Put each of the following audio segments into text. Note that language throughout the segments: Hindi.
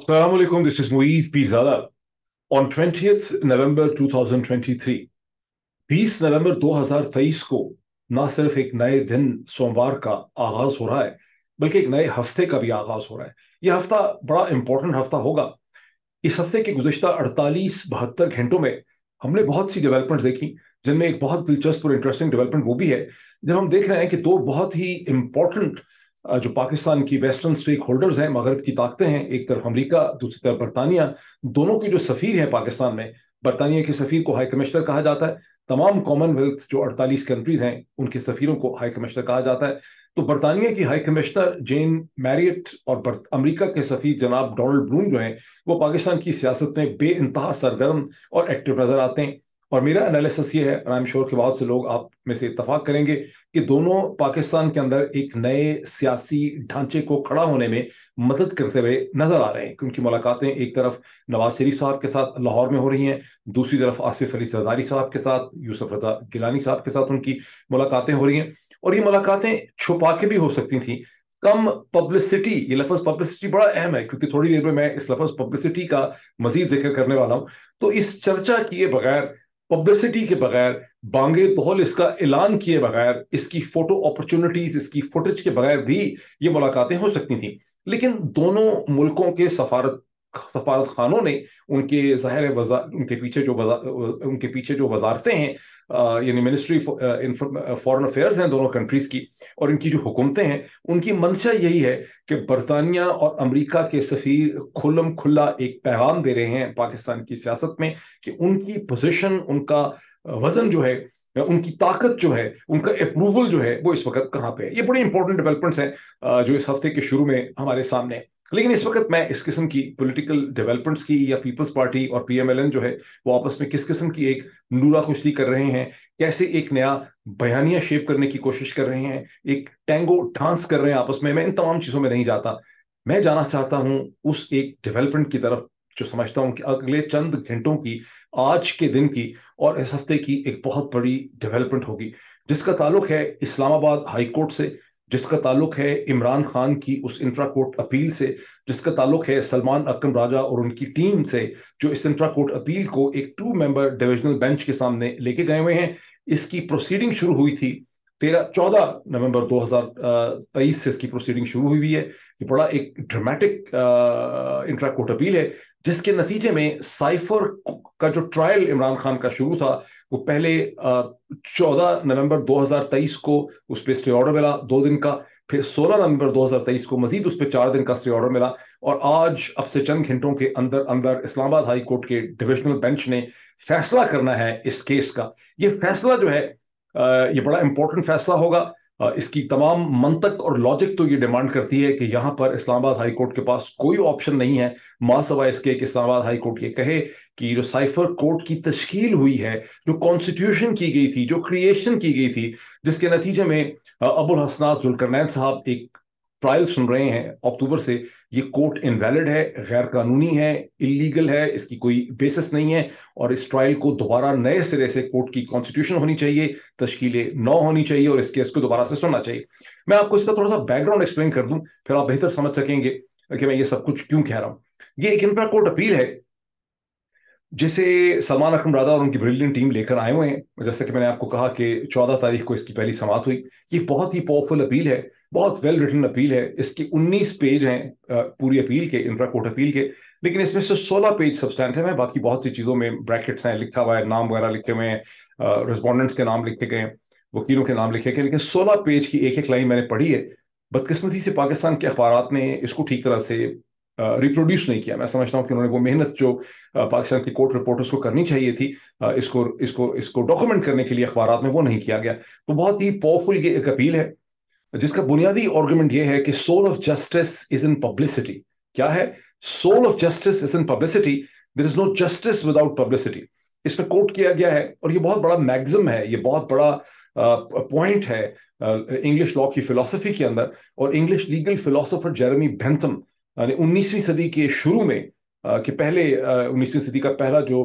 Assalamu alaikum, this is Mueed Pirzada. On 20th नवंबर 2023, 20 नवंबर 2023 को ना सिर्फ एक नए दिन सोमवार का आगाज हो रहा है बल्कि एक नए हफ्ते का भी आगाज हो रहा है यह हफ्ता बड़ा इंपॉर्टेंट हफ्ता होगा इस हफ्ते के गुजशत 48 बहत्तर घंटों में हमने बहुत सी डेवलपमेंट देखी जिनमें एक बहुत दिलचस्प और इंटरेस्टिंग डेवलपमेंट वो भी है जब हम देख रहे हैं कि दो बहुत ही इंपॉर्टेंट जो पाकिस्तान की वेस्टर्न स्टेक होल्डर्स हैं मगरब की ताकतें हैं एक तरफ अमरीका दूसरी तरफ बरतानिया दोनों के जो सफ़ीर हैं पाकिस्तान में बरतानिया के सफ़ीर को हाई कमिश्नर कहा जाता है तमाम कॉमनवेल्थ जो 48 कंट्रीज़ हैं उनके सफ़ीरों को हाई कमिश्नर कहा जाता है तो बरतानिया की हाई कमिश्नर जेन मैरियट और अमेरिका के सफ़ी जनाब डोनाल्ड ब्रूम जो हैं वो पाकिस्तान की सियासत में बे सरगर्म और एक्टिव नज़र आते हैं और मेरा एनालिसिस ये है आई एम श्योर कि बहुत से लोग आप में से इतफाक करेंगे कि दोनों पाकिस्तान के अंदर एक नए सियासी ढांचे को खड़ा होने में मदद करते हुए नजर आ रहे हैं उनकी मुलाकातें एक तरफ नवाज शरीफ साहब के साथ लाहौर में हो रही हैं दूसरी तरफ आसिफ अली सरदारी साहब के साथ यूसुफ रजा गिलानी साहब के साथ उनकी मुलाकातें हो रही हैं और ये मुलाकातें छुपा के भी हो सकती थी कम पब्लिसिटी ये लफज पब्लिसिटी बड़ा अहम है क्योंकि थोड़ी देर में मैं इस लफज पब्लिसिटी का मजीद जिक्र करने वाला हूँ तो इस चर्चा किए बगैर पब्लिसिटी के बगैर बांगे बहल इसका ऐलान किए बगैर इसकी फोटो अपॉर्चुनिटीज इसकी फुटेज के बगैर भी ये मुलाकातें हो सकती थी लेकिन दोनों मुल्कों के सफारत सफारत खानों ने उनके ज़ाहिर उनके पीछे जो उनके पीछे जो वजारतें हैं यानी मिनिस्ट्री फॉरन अफेयर्स हैं दोनों कंट्रीज़ की और इनकी जो हुकूमतें हैं उनकी मंशा यही है कि बरतानिया और अमरीका के सफ़ीर खुलम खुला एक पैगाम दे रहे हैं पाकिस्तान की सियासत में कि उनकी पोजिशन उनका वजन जो है उनकी ताकत जो है उनका अप्रूवल जो है वो इस वक्त कहाँ पे है ये बड़ी इंपॉर्टेंट डेवलपमेंट्स हैं जो इस हफ्ते के शुरू में हमारे सामने लेकिन इस वक्त मैं इस किस्म की पॉलिटिकल डेवलपमेंट्स की या पीपल्स पार्टी और पीएमएलएन जो है वो आपस में किस किस्म की एक नूरा कुश्ती कर रहे हैं कैसे एक नया बयानिया शेप करने की कोशिश कर रहे हैं एक टैंगो डांस कर रहे हैं आपस में मैं इन तमाम चीज़ों में नहीं जाता मैं जाना चाहता हूं उस एक डेवलपमेंट की तरफ जो समझता हूं कि अगले चंद घंटों की आज के दिन की और इस हफ्ते की एक बहुत बड़ी डेवलपमेंट होगी जिसका ताल्लुक है इस्लामाबाद हाईकोर्ट से जिसका ताल्लुक है इमरान खान की उस इंट्रा कोर्ट अपील से जिसका ताल्लुक है सलमान अकम राजा और उनकी टीम से जो इस इंट्रा कोर्ट अपील को एक टू मेंबर डिविजनल बेंच के सामने लेके गए हुए हैं इसकी प्रोसीडिंग शुरू हुई थी तेरह चौदह नवंबर 2023 से इसकी प्रोसीडिंग शुरू हुई हुई है ये बड़ा एक ड्रामेटिक इंट्रा कोर्ट अपील है जिसके नतीजे में साइफर का जो ट्रायल इमरान खान का शुरू था वो पहले चौदह नवंबर 2023 को उस पर स्टे ऑर्डर मिला दो दिन का फिर 16 नवंबर 2023 को मजीद उस पर चार दिन का स्टे ऑर्डर मिला और आज अब से चंद घंटों के अंदर अंदर इस्लामाबाद हाई कोर्ट के डिविजनल बेंच ने फैसला करना है इस केस का ये फैसला जो है ये बड़ा इंपॉर्टेंट फैसला होगा इसकी तमाम मंतक और लॉजिक तो ये डिमांड करती है कि यहाँ पर इस्लामाबाद हाई कोर्ट के पास कोई ऑप्शन नहीं है मासवा इसके कि इस्लामाबाद हाई कोर्ट ये कहे कि जो साइफर कोर्ट की तश्कील हुई है जो कॉन्स्टिट्यूशन की गई थी जो क्रिएशन की गई थी जिसके नतीजे में अबुल हसनात जुलकरनैन साहब एक ट्रायल सुन रहे हैं अक्टूबर से ये कोर्ट इनवैलिड है गैर कानूनी है इलीगल है इसकी कोई बेसिस नहीं है और इस ट्रायल को दोबारा नए सिरे से कोर्ट की कॉन्स्टिट्यूशन होनी चाहिए तश्कीलें नौ होनी चाहिए और इस केस को दोबारा से सुनना चाहिए मैं आपको इसका थोड़ा सा बैकग्राउंड एक्सप्लेन कर दूं फिर आप बेहतर समझ सकेंगे कि मैं ये सब कुछ क्यों कह रहा हूं ये एक इंफ्रा कोर्ट अपील है जिसे सलमान अकरम राधा और उनकी ब्रिलियंट टीम लेकर आए हुए हैं जैसे कि मैंने आपको कहा कि चौदह तारीख को इसकी पहली समाप्त हुई ये बहुत ही पावरफुल अपील है बहुत वेल रिटर्न अपील है इसके 19 पेज हैं पूरी अपील के इंट्रा कोर्ट अपील के लेकिन इसमें से 16 पेज सब्सटैंटिव है बाकी बहुत सी चीज़ों में ब्रैकेट्स हैं लिखा हुआ है नाम वगैरह लिखे हुए हैं रिस्पॉन्डेंट्स के नाम लिखे गए वकीलों के नाम लिखे गए लेकिन सोलह पेज की एक एक लाइन मैंने पढ़ी है बदकिस्मती से पाकिस्तान के अखबार ने इसको ठीक तरह से रिप्रोड्यूस नहीं किया मैं समझता हूँ कि उन्होंने वो मेहनत जो पाकिस्तान की कोर्ट रिपोर्टर्स को करनी चाहिए थी इसको इसको इसको डॉक्यूमेंट करने के लिए अखबार में वो नहीं किया गया तो बहुत ही पावरफुल एक अपील है जिसका बुनियादी आर्गूमेंट यह है कि soul of justice is in publicity क्या है soul of justice is in publicity there is no justice without publicity इसमें कोट किया गया है और ये बहुत बड़ा मैग्जम है ये बहुत बड़ा पॉइंट है इंग्लिश लॉ की फिलोसफी के अंदर और English legal philosopher Jeremy Bentham ने उन्नीसवीं सदी के शुरू में के पहले उन्नीसवीं सदी का पहला जो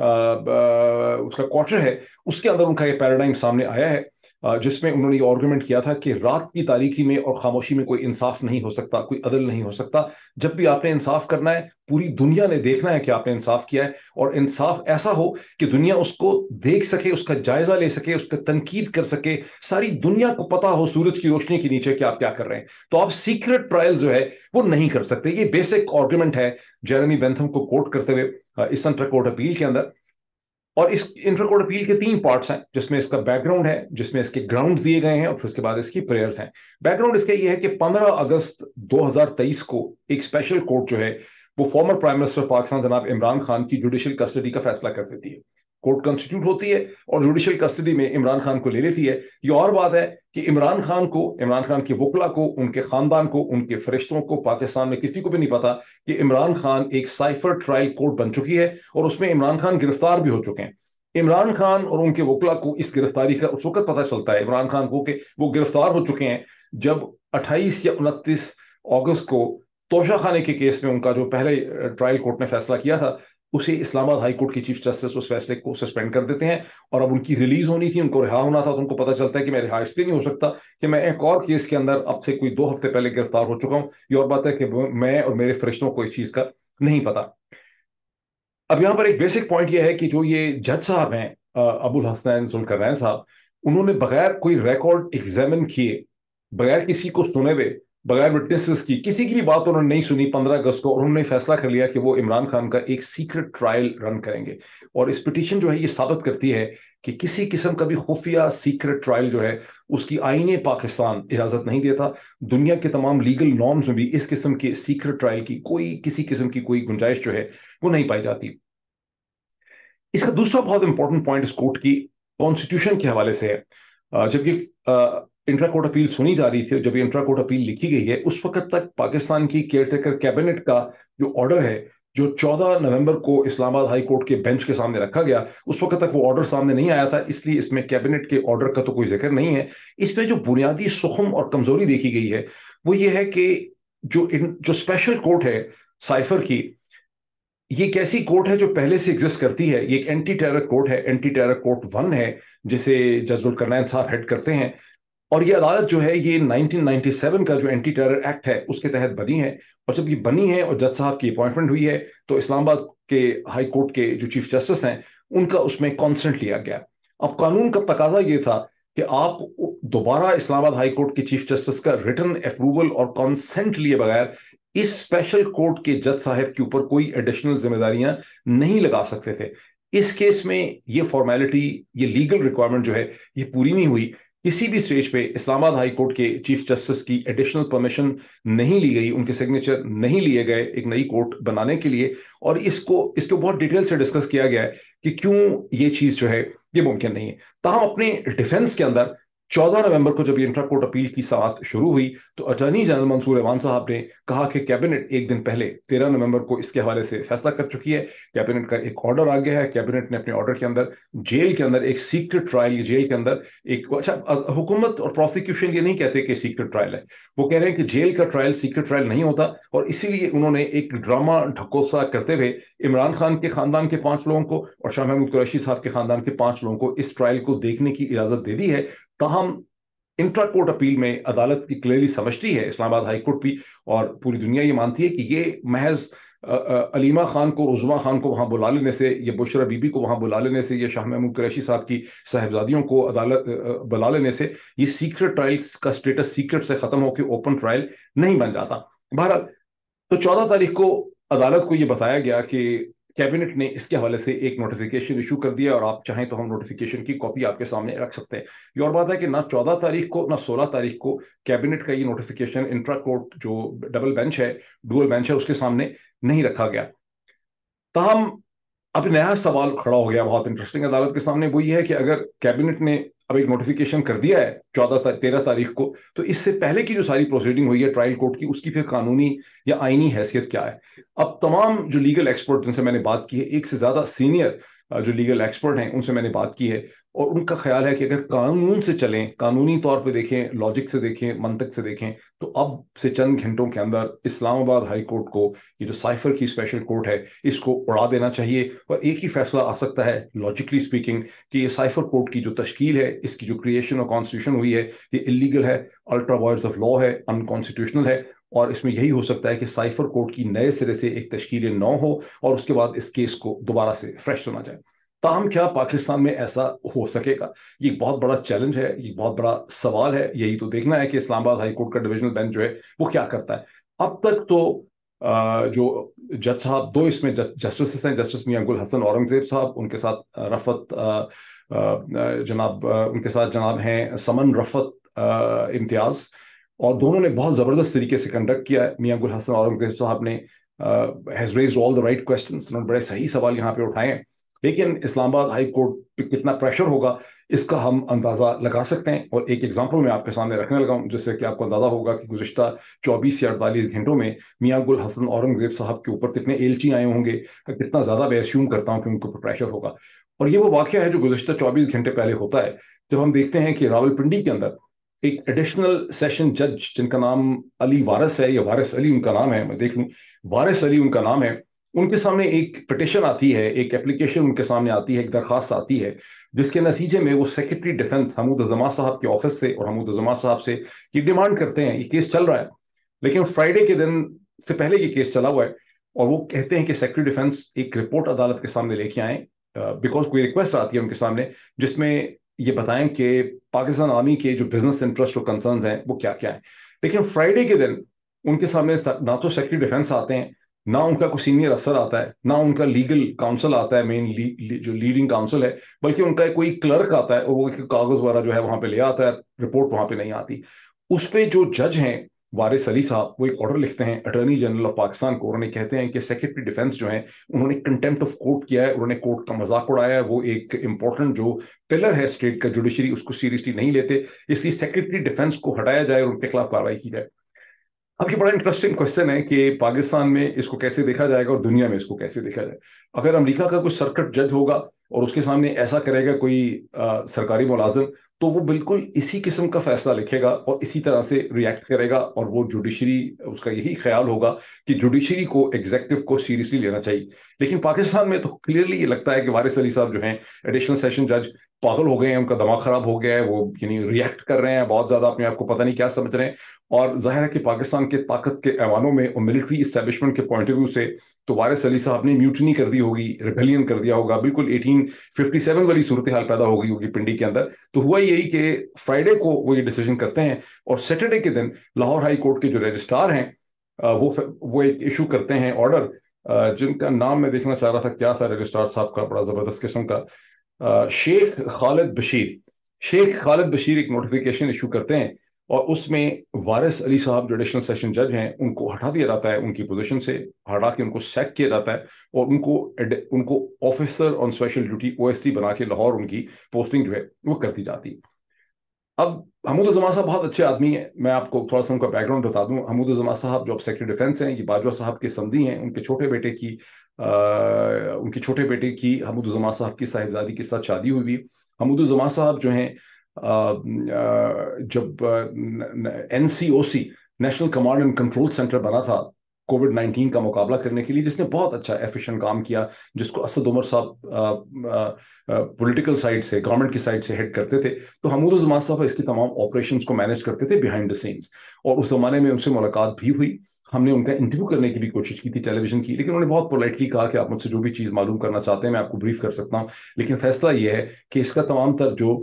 उसका क्वार्टर है उसके अंदर उनका ये पैराडाइम सामने आया है जिसमें उन्होंने ये आर्गूमेंट किया था कि रात की तारीखी में और खामोशी में कोई इंसाफ नहीं हो सकता कोई अदल नहीं हो सकता जब भी आपने इंसाफ करना है पूरी दुनिया ने देखना है कि आपने इंसाफ किया है और इंसाफ ऐसा हो कि दुनिया उसको देख सके उसका जायजा ले सके उसका तनकीद कर सके सारी दुनिया को पता हो सूरज की रोशनी के नीचे कि आप क्या कर रहे हैं तो आप सीक्रेट ट्रायल जो है वो नहीं कर सकते ये बेसिक आर्ग्यूमेंट है जेरेमी बेंथम को कोर्ट करते हुए इस इंटरकोर्ट कोर्ट अपील के अंदर और इस इंटर कोर्ट अपील के तीन पार्ट्स हैं जिसमें इसका बैकग्राउंड है जिसमें इसके ग्राउंड दिए गए हैं और फिर उसके बाद इसकी प्रेयर्स हैं बैकग्राउंड इसका ये है कि 15 अगस्त 2023 को एक स्पेशल कोर्ट जो है वो फॉर्मर प्राइम मिनिस्टर पाकिस्तान जनाब इमरान खान की जुडिशियल कस्टडी का फैसला कर देती है कोर्ट कंस्टिट्यूट होती है और जुडिशियल कस्टडी में इमरान खान को ले लेती है ये और बात है कि इमरान खान को इमरान खान के वकला को उनके खानदान को उनके फरिश्तों को पाकिस्तान में किसी को भी नहीं पता कि इमरान खान एक साइफर ट्रायल कोर्ट बन चुकी है और उसमें इमरान खान गिरफ्तार भी हो चुके हैं इमरान खान और उनके वकला को इस गिरफ्तारी का उस वक्त पता चलता है इमरान खान को कि वो गिरफ्तार हो चुके हैं जब अट्ठाईस या उनतीस अगस्त को तोशा खाने के केस में उनका जो पहले ट्रायल कोर्ट ने फैसला किया था उसे इस्लामाबाद हाई कोर्ट की चीफ जस्टिस उस फैसले को सस्पेंड कर देते हैं और अब उनकी रिलीज होनी थी उनको रिहा होना था तो उनको पता चलता है कि मैं रिहा इसलिए नहीं हो सकता कि मैं एक और केस के अंदर अब से कोई दो हफ्ते पहले गिरफ्तार हो चुका हूं ये और बात है कि मैं और मेरे फरिश्तों को इस चीज का नहीं पता अब यहाँ पर एक बेसिक पॉइंट यह है कि जो ये जज साहब हैं अबुल हसनैन जुलकरैन साहब उन्होंने बगैर कोई रिकॉर्ड एग्जामिन किए बगैर किसी को सुने हुए बगैर विटनेसेस की किसी की भी बात उन्होंने नहीं सुनी पंद्रह अगस्त को और उन्होंने फैसला कर लिया कि वो इमरान खान का एक सीक्रेट ट्रायल रन करेंगे और इस पिटिशन जो है ये साबित करती है कि किसी किस्म का भी खुफिया सीक्रेट ट्रायल जो है उसकी आईने पाकिस्तान इजाजत नहीं देता दुनिया के तमाम लीगल नॉर्म्स में भी इस किस्म के सीक्रेट ट्रायल की कोई किसी किस्म की कोई गुंजाइश जो है वो नहीं पाई जाती इसका दूसरा बहुत इंपॉर्टेंट पॉइंट इस कोर्ट की कॉन्स्टिट्यूशन के हवाले से है जबकि इंट्रा कोर्ट अपील सुनी जा रही थी और जब इंट्रा कोर्ट अपील लिखी गई है उस वक्त तक पाकिस्तान की केयरटेकर कैबिनेट का जो ऑर्डर है जो 14 नवंबर को इस्लामाबाद हाई कोर्ट के बेंच के सामने रखा गया उस वक्त तक वो ऑर्डर सामने नहीं आया था इसलिए इसमें कैबिनेट के ऑर्डर का तो कोई जिक्र नहीं है इसमें जो बुनियादी सुखम और कमजोरी देखी गई है वो ये है कि जो इन जो स्पेशल कोर्ट है साइफर की ये कैसी कोर्ट है जो पहले से एग्जिस्ट करती है ये एक एंटी टेरर कोर्ट है एंटी टेरर कोर्ट वन है जिसे जजुल करनैन साहब हेड करते हैं और ये अदालत जो है ये 1997 का जो एंटी टेरर एक्ट है उसके तहत बनी है और जब ये बनी है और जज साहब की अपॉइंटमेंट हुई है तो इस्लामाबाद के हाई कोर्ट के जो चीफ जस्टिस हैं उनका उसमें कॉन्सेंट लिया गया अब कानून का तकाजा ये था कि आप दोबारा इस्लामाबाद हाई कोर्ट के चीफ जस्टिस का रिटर्न अप्रूवल और कॉन्सेंट लिए बगैर इस स्पेशल कोर्ट के जज साहब के ऊपर कोई एडिशनल जिम्मेदारियां नहीं लगा सकते थे इस केस में ये फॉर्मेलिटी ये लीगल रिक्वायरमेंट जो है ये पूरी नहीं हुई किसी भी स्टेज पे इस्लामाबाद हाई कोर्ट के चीफ जस्टिस की एडिशनल परमिशन नहीं ली गई उनके सिग्नेचर नहीं लिए गए एक नई कोर्ट बनाने के लिए और इसको इसको बहुत डिटेल से डिस्कस किया गया है कि क्यों ये चीज़ जो है ये मुमकिन नहीं है ताहम अपने डिफेंस के अंदर चौदह नवंबर को जब ये इंट्रा कोर्ट अपील की समाप्त शुरू हुई तो अटर्नी जनरल मंसूर रहमान साहब ने कहा कि कैबिनेट एक दिन पहले तेरह नवंबर को इसके हवाले से फैसला कर चुकी है कैबिनेट का एक ऑर्डर आ गया है कैबिनेट ने अपने ऑर्डर के अंदर जेल के अंदर एक सीक्रेट ट्रायल जेल के अंदर एक अच्छा हुकूमत और प्रोसिक्यूशन ये नहीं कहते कि सीक्रेट ट्रायल है वो कह रहे हैं कि जेल का ट्रायल सीक्रेट ट्रायल नहीं होता और इसीलिए उन्होंने एक ड्रामा ढकोसा करते हुए इमरान खान के खानदान के पांच लोगों को और शाह महमूद कुरैशी साहब के खानदान के पांच लोगों को इस ट्रायल को देखने की इजाजत दे दी है तहम इंट्रा कोर्ट अपील में अदालत की क्लियरली समझती है इस्लामाबाद हाई कोर्ट भी और पूरी दुनिया ये मानती है कि ये महज अलीमा खान को रुजमा खान को वहाँ बुला लेने से या बुशरा बीबी को वहाँ बुला लेने से या शाह महमूद कुरैशी साहब की साहबजादियों को अदालत बुला लेने से ये सीक्रेट ट्रायल्स का स्टेटस सीक्रेट से ख़त्म होकर ओपन ट्रायल नहीं बन जाता बहरहाल तो चौदह तारीख को अदालत को ये बताया गया कि कैबिनेट ने इसके हवाले से एक नोटिफिकेशन इशू कर दिया और आप चाहें तो हम नोटिफिकेशन की कॉपी आपके सामने रख सकते हैं ये और बात है कि ना चौदह तारीख को ना सोलह तारीख को कैबिनेट का ये नोटिफिकेशन इंट्रा कोर्ट जो डबल बेंच है डुअल बेंच है उसके सामने नहीं रखा गया तहम अब नया सवाल खड़ा हो गया बहुत इंटरेस्टिंग अदालत के सामने वो ये है कि अगर कैबिनेट ने अब एक नोटिफिकेशन कर दिया है चौदह तेरह तारीख को तो इससे पहले की जो सारी प्रोसीडिंग हुई है ट्रायल कोर्ट की उसकी फिर कानूनी या आइनी हैसियत क्या है अब तमाम जो लीगल एक्सपर्ट जिनसे मैंने बात की है एक से ज़्यादा सीनियर जो लीगल एक्सपर्ट हैं उनसे मैंने बात की है और उनका ख्याल है कि अगर कानून से चलें कानूनी तौर पे देखें लॉजिक से देखें मंतक से देखें तो अब से चंद घंटों के अंदर इस्लामाबाद हाई कोर्ट को ये जो साइफर की स्पेशल कोर्ट है इसको उड़ा देना चाहिए और एक ही फैसला आ सकता है लॉजिकली स्पीकिंग कि ये साइफर कोर्ट की जो तश्कील है इसकी जो क्रिएशन और कॉन्स्टिट्यूशन हुई है ये इलीगल है अल्ट्रा वायर्स ऑफ लॉ है अनकॉन्स्टिट्यूशनल है और इसमें यही हो सकता है कि साइफर कोर्ट की नए सिरे से एक तश्कील नौ हो और उसके बाद इस केस को दोबारा से फ्रेश सुना जाए ताहम क्या पाकिस्तान में ऐसा हो सकेगा ये बहुत बड़ा चैलेंज है ये बहुत बड़ा सवाल है यही तो देखना है कि इस्लामाबाद हाईकोर्ट का डिविजनल बेंच जो है वो क्या करता है अब तक तो जो जज साहब दो इसमें जस्टिस हैं जस्टिस मियां गुल हसन औरंगजेब साहब उनके साथ रफत जनाब उनके साथ जनाब हैं समन रफत इम्तियाज और दोनों ने बहुत ज़बरदस्त तरीके से कंडक्ट किया मियां गुल हसन औरंगजेब साहब ने has raise all the right question उन्होंने बड़े सही सवाल यहाँ पे उठाए हैं लेकिन इस्लामाबाद हाई कोर्ट पे कितना प्रेशर होगा इसका हम अंदाज़ा लगा सकते हैं और एक एग्जाम्पल मैं आपके सामने रखने लगा हूँ जिससे कि आपको अंदाज़ा होगा कि गुजशत चौबीस या अड़तालीस घंटों में मियाँ गुल हसन औरंगजेब साहब के ऊपर कितने एलची आए होंगे कितना ज़्यादा मैं एस्यूम करता हूँ कि उनके ऊपर प्रेशर होगा और ये वो वाक़ है जो गुजशत चौबीस घंटे पहले होता है जब हम देखते हैं कि रावलपिंडी के अंदर एक एडिशनल सेशन जज जिनका नाम अली वारस है या वारिस अली उनका नाम है मैं देख लूँ वारिस अली उनका नाम है उनके सामने एक पटिशन आती है एक एप्लीकेशन उनके सामने आती है एक दरख्वास्त आती है जिसके नतीजे में वो सेक्रेटरी डिफेंस हमूदजमा साहब के ऑफिस से और हमूदजमा साहब से ये डिमांड करते हैं ये केस चल रहा है लेकिन फ्राइडे के दिन से पहले ये केस चला हुआ है और वो कहते हैं कि सेक्रेटरी डिफेंस एक रिपोर्ट अदालत के सामने लेके आए बिकॉज कोई रिक्वेस्ट आती है उनके सामने जिसमें ये बताएं कि पाकिस्तान आर्मी के जो बिजनेस इंटरेस्ट और कंसर्न हैं वो क्या क्या है लेकिन फ्राइडे के दिन उनके सामने ना तो सेक्रेटरी डिफेंस आते हैं ना उनका कोई सीनियर अफसर आता है ना उनका लीगल काउंसिल आता है मेन ली, ली, जो लीडिंग काउंसिल है बल्कि उनका कोई क्लर्क आता है और वो एक कागज वगैरह जो है वहां पे ले आता है रिपोर्ट वहां पे नहीं आती उस पर जो जज हैं वारिस अली साहब वो एक ऑर्डर लिखते हैं अटर्नी जनरल ऑफ पाकिस्तान को उन्होंने कहते हैं कि सेक्रेटरी डिफेंस जो है उन्होंने कंटेम्प्ट ऑफ कोर्ट किया है उन्होंने कोर्ट का मजाक उड़ाया है वो एक इंपॉर्टेंट जो पिलर है स्टेट का जुडिशरी उसको सीरियसली नहीं लेते इसलिए सेक्रेटरी डिफेंस को हटाया जाए और उनके खिलाफ कार्रवाई की जाए अब ये बड़ा इंटरेस्टिंग क्वेश्चन है कि पाकिस्तान में इसको कैसे देखा जाएगा और दुनिया में इसको कैसे देखा जाए अगर अमेरिका का कोई सर्कट जज होगा और उसके सामने ऐसा करेगा कोई आ, सरकारी मुलाजम तो वो बिल्कुल इसी किस्म का फैसला लिखेगा और इसी तरह से रिएक्ट करेगा और वो जुडिशरी उसका यही ख्याल होगा कि जुडिशरी को एग्जेक्टिव को सीरियसली लेना चाहिए लेकिन पाकिस्तान में तो क्लियरली ये लगता है कि वारिस अली साहब जो हैं एडिशनल सेशन जज पागल हो गए हैं उनका दिमाग खराब हो गया है वो यानी रिएक्ट कर रहे हैं बहुत ज्यादा अपने आप को पता नहीं क्या समझ रहे हैं और जाहिर है कि पाकिस्तान के ताकत के ऐवानों में और मिलिट्री इस्टेबलिशमेंट के पॉइंट ऑफ व्यू से तो वारिस अली साहब ने म्यूटनी कर दी होगी रिबेलियन कर दिया होगा बिल्कुल 1857 वाली सूरत हाल पैदा हो गई होगी पिंडी के अंदर तो हुआ यही कि फ्राइडे को वो ये डिसीजन करते हैं और सैटरडे के दिन लाहौर हाई कोर्ट के जो रजिस्ट्रार हैं वो वो एक इशू करते हैं ऑर्डर जिनका नाम मैं देखना चाह रहा था क्या था रजिस्ट्रार साहब का बड़ा ज़बरदस्त किस्म का शेख खालिद बशीर शेख खालिद बशीर एक नोटिफिकेशन इशू करते हैं और उसमें वारिस अली साहब जो एडिशनल सेशन जज हैं उनको हटा दिया जाता है उनकी पोजीशन से हटा के उनको सेक किया जाता है और उनको उनको officer on special duty OST बना के लाहौर उनकी पोस्टिंग जो है वो कर दी जाती है अब हमूद जमा साहब बहुत अच्छे आदमी हैं मैं आपको थोड़ा सा उनका बैकग्राउंड बता दूं हमूद जमा साहब जो अब सेक्रेटरी डिफेंस हैं ये बाजवा साहब के समधी हैं उनके छोटे बेटे की उनके छोटे बेटे की हमदुलजमा साहब की साहिबजादी के साथ शादी हुई हमदुलजमा साहब जो हैं जब N C O C national command and control centre बना था कोविड नाइन्टीन का मुकाबला करने के लिए जिसने बहुत अच्छा एफिशिएंट काम किया जिसको असद उमर साहब पॉलिटिकल साइड से गवर्नमेंट की साइड से हेड करते थे तो हमूद जमान साहब इसके तमाम ऑपरेशन को मैनेज करते थे बिहाइंड द सीन्स और उस ज़माने में उनसे मुलाकात भी हुई हमने उनका इंटरव्यू करने की भी कोशिश की थी टेलीविजन की लेकिन उन्होंने बहुत पोलाइटली कहा कि आप मुझसे जो भी चीज़ मालूम करना चाहते हैं मैं आपको ब्रीफ कर सकता हूँ लेकिन फैसला यह है कि इसका तमाम तर जो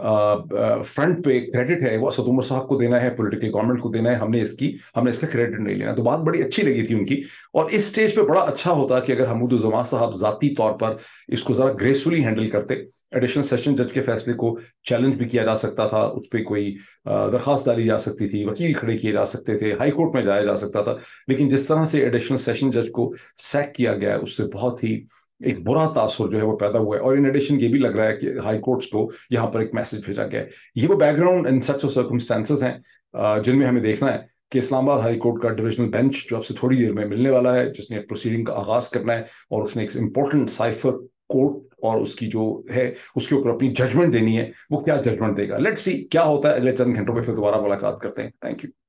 फ्रंट पे क्रेडिट है वो असद उमर साहब को देना है पॉलिटिकल गवर्नमेंट को देना है हमने इसकी हमने इसका क्रेडिट नहीं लेना तो बात बड़ी अच्छी लगी थी उनकी और इस स्टेज पे बड़ा अच्छा होता कि अगर हमूदुजमा साहब जाती तौर पर इसको ज़रा ग्रेसफुली हैंडल करते एडिशनल सेशन जज के फैसले को चैलेंज भी किया जा सकता था उस पर कोई दरख्वास्त डाली जा सकती थी वकील खड़े किए जा सकते थे हाई कोर्ट में जाया जा सकता था लेकिन जिस तरह से एडिशनल सेशन जज को सैक किया गया उससे बहुत ही एक बुरा तासुर जो है वो पैदा हुआ है और इन एडिशन ये भी लग रहा है कि हाई कोर्ट्स को यहाँ पर एक मैसेज भेजा गया है ये वो बैकग्राउंड इन सच सर्कमस्टेंसेज हैं जिनमें हमें देखना है कि इस्लामाबाद हाई कोर्ट का डिविजनल बेंच जो आपसे थोड़ी देर में मिलने वाला है जिसने प्रोसीडिंग का आगाज करना है और उसने एक इंपॉर्टेंट साइफर कोर्ट और उसकी जो है उसके ऊपर अपनी जजमेंट देनी है वो क्या जजमेंट देगा लेट्स सी क्या होता है अगले चंद घंटों में फिर दोबारा मुलाकात करते हैं थैंक यू